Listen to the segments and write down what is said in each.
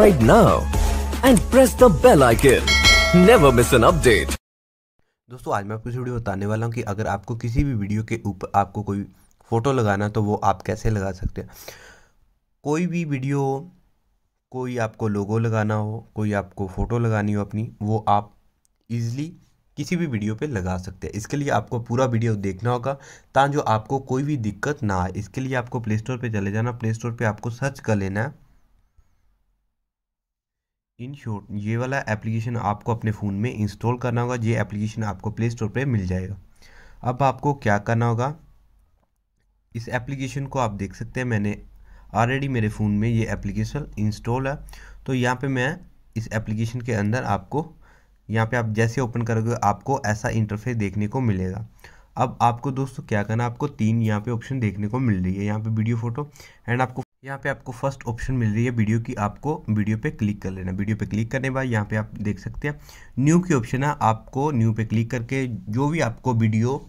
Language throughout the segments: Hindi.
right now and press the bell icon. Never miss an update. दोस्तों आज मैं आपको इस वीडियो बताने वाला हूँ कि अगर आपको किसी भी वीडियो के ऊपर आपको कोई फ़ोटो लगाना तो वो आप कैसे लगा सकते हैं कोई भी वीडियो कोई आपको लोगो लगाना हो कोई आपको फ़ोटो लगानी हो अपनी वो आप इजली किसी भी वीडियो पे लगा सकते हैं इसके लिए आपको पूरा वीडियो देखना होगा ताकि आपको कोई भी दिक्कत ना आए इसके लिए आपको प्ले स्टोर पर चले जाना प्ले स्टोर पर आपको सर्च कर लेना है इन शॉर्ट ये वाला एप्लीकेशन आपको अपने फ़ोन में इंस्टॉल करना होगा ये एप्लीकेशन आपको प्ले स्टोर पर मिल जाएगा अब आपको क्या करना होगा इस एप्लीकेशन को आप देख सकते हैं मैंने ऑलरेडी मेरे फ़ोन में ये एप्लीकेशन इंस्टॉल है तो यहाँ पे मैं इस एप्लीकेशन के अंदर आपको यहाँ पे आप जैसे ओपन करोगे आपको ऐसा इंटरफेस देखने को मिलेगा अब आपको दोस्तों क्या करना आपको तीन यहाँ पे ऑप्शन देखने को मिल रही है यहाँ पे वीडियो फोटो एंड आपको यहाँ पे आपको फर्स्ट ऑप्शन मिल रही है वीडियो की आपको वीडियो पे क्लिक कर लेना वीडियो पे क्लिक करने बाद यहाँ पे आप देख सकते हैं न्यू की ऑप्शन है आपको न्यू पे क्लिक करके जो भी आपको वीडियो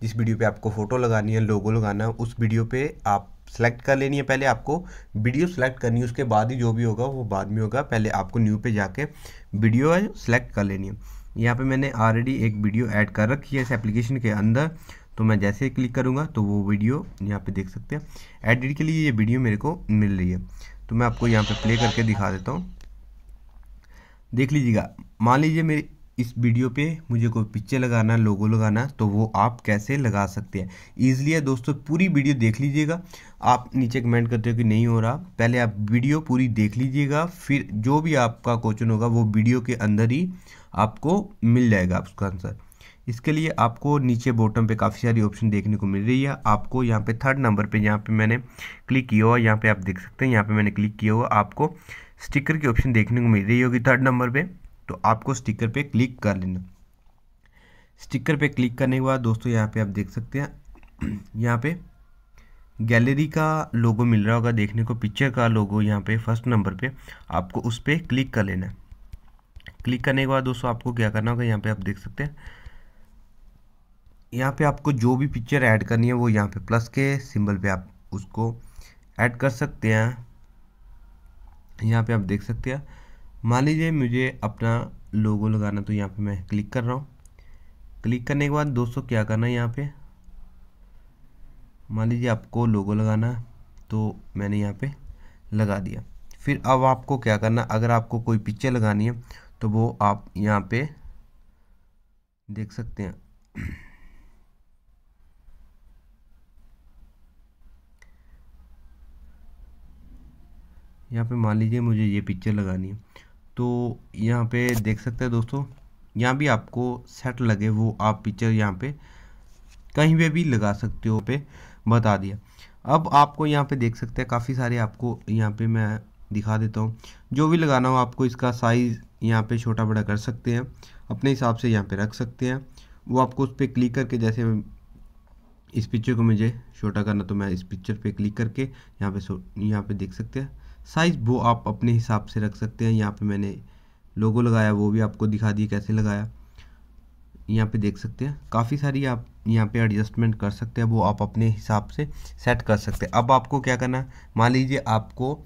जिस वीडियो पे आपको फ़ोटो लगानी है लोगो लगाना है उस वीडियो पे आप सेलेक्ट कर लेनी है पहले आपको वीडियो सेलेक्ट करनी है उसके बाद ही जो भी होगा वो बाद में होगा पहले आपको न्यू पे जाके वीडियो है सेलेक्ट कर लेनी है यहाँ पे मैंने ऑलरेडी एक वीडियो ऐड कर रखी है इस एप्लीकेशन के अंदर तो मैं जैसे क्लिक करूँगा तो वो वीडियो यहाँ पे देख सकते हैं एडिट के लिए ये वीडियो मेरे को मिल रही है तो मैं आपको यहाँ पे प्ले करके दिखा देता हूँ देख लीजिएगा मान लीजिए मेरी इस वीडियो पे मुझे कोई पिक्चर लगाना लोगो लगाना तो वो आप कैसे लगा सकते हैं ईजिली है दोस्तों पूरी वीडियो देख लीजिएगा आप नीचे कमेंट करते हो कि नहीं हो रहा पहले आप वीडियो पूरी देख लीजिएगा फिर जो भी आपका क्वेश्चन होगा वो वीडियो के अंदर ही आपको मिल जाएगा उसका आंसर इसके लिए आपको नीचे बॉटम पे काफ़ी सारी ऑप्शन देखने को मिल रही है आपको यहाँ पे थर्ड नंबर पे यहाँ पे मैंने क्लिक किया हुआ यहाँ पे आप देख सकते हैं यहाँ पे मैंने क्लिक किया हुआ आपको स्टिकर की ऑप्शन देखने को मिल रही होगी थर्ड नंबर पे तो आपको स्टिकर पे क्लिक कर लेना स्टिकर पे क्लिक करने के बाद दोस्तों यहाँ पर आप देख सकते हैं यहाँ पर गैलरी का लोगो मिल रहा होगा देखने को पिक्चर का लोगो यहाँ पे फर्स्ट नंबर पर आपको उस पर क्लिक कर लेना क्लिक करने के बाद दोस्तों आपको क्या करना होगा यहाँ पर आप देख सकते हैं यहाँ पे आपको जो भी पिक्चर ऐड करनी है वो यहाँ पे प्लस के सिंबल पे आप उसको ऐड कर सकते हैं यहाँ पे आप देख सकते हैं मान लीजिए मुझे अपना लोगो लगाना तो यहाँ पे मैं क्लिक कर रहा हूँ क्लिक करने के बाद दोस्तों क्या करना है यहाँ पे मान लीजिए आपको लोगो लगाना तो मैंने यहाँ पे लगा दिया फिर अब आपको क्या करना अगर आपको कोई पिक्चर लगानी है तो वो आप यहाँ पे देख सकते हैं यहाँ पे मान लीजिए मुझे ये पिक्चर लगानी है तो यहाँ पे देख सकते हैं दोस्तों यहाँ भी आपको सेट लगे वो आप पिक्चर यहाँ पे कहीं पे भी लगा सकते हो पे बता दिया अब आपको यहाँ पे देख सकते हैं काफ़ी सारे आपको यहाँ पे मैं दिखा देता हूँ जो भी लगाना हो आपको इसका साइज़ यहाँ पे छोटा बड़ा कर सकते हैं अपने हिसाब से यहाँ पे रख सकते हैं वो आपको उस पर क्लिक करके जैसे इस पिक्चर को मुझे छोटा करना तो मैं इस पिक्चर पे क्लिक करके यहाँ पे यहाँ पे देख सकते हैं साइज़ वो आप अपने हिसाब से रख सकते हैं यहाँ पे मैंने लोगो लगाया वो भी आपको दिखा दिए कैसे लगाया यहाँ पे देख सकते हैं काफ़ी सारी आप यहाँ पे एडजस्टमेंट कर सकते हैं वो आप अपने हिसाब से सेट कर सकते हैं अब आपको क्या करना है मान लीजिए आपको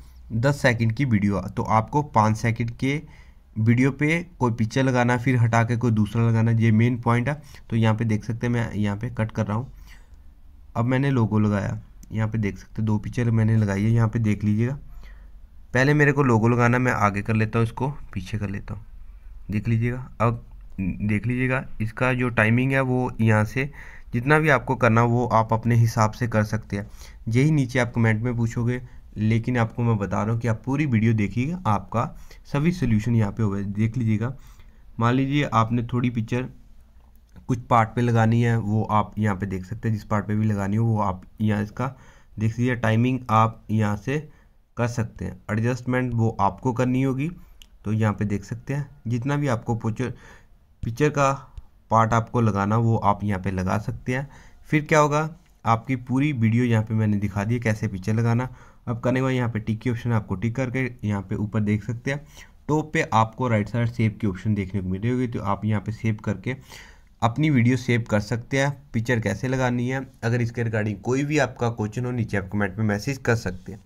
दस सेकेंड की वीडियो तो आपको पाँच सेकेंड के वीडियो पे कोई पिक्चर लगाना फिर हटा के कोई दूसरा लगाना ये मेन पॉइंट है तो यहाँ पे देख सकते हैं मैं यहाँ पे कट कर रहा हूँ अब मैंने लोगो लगाया यहाँ पे देख सकते हैं दो पिक्चर मैंने लगाई है यहाँ पे देख लीजिएगा पहले मेरे को लोगो लगाना मैं आगे कर लेता हूँ इसको पीछे कर लेता हूँ देख लीजिएगा अब देख लीजिएगा इसका जो टाइमिंग है वो यहाँ से जितना भी आपको करना वो आप अपने हिसाब से कर सकते हैं यही नीचे आप कमेंट में पूछोगे लेकिन आपको मैं बता रहा हूँ कि आप पूरी वीडियो देखिएगा आपका सभी सोल्यूशन यहाँ पे होगा देख लीजिएगा मान लीजिए आपने थोड़ी पिक्चर कुछ पार्ट पे लगानी है वो आप यहाँ पे देख सकते हैं जिस पार्ट पे भी लगानी हो वो आप यहाँ इसका देख लीजिए टाइमिंग आप यहाँ से कर सकते हैं एडजस्टमेंट वो आपको करनी होगी तो यहाँ पे देख सकते हैं जितना भी आपको पिक्चर पिक्चर का पार्ट आपको लगाना वो आप यहाँ पे लगा सकते हैं फिर क्या होगा आपकी पूरी वीडियो यहाँ पे मैंने दिखा दी कैसे पिक्चर लगाना अब करने के बाद यहाँ पे टिक के ऑप्शन आपको टिक करके यहाँ पे ऊपर देख सकते हैं टॉप पे आपको राइट साइड सेव की ऑप्शन देखने को मिलेगी तो आप यहाँ पर सेव करके अपनी वीडियो सेव कर सकते हैं पिक्चर कैसे लगानी है अगर इसके रिगार्डिंग कोई भी आपका क्वेश्चन हो नीचे आप कमेंट में मैसेज कर सकते हैं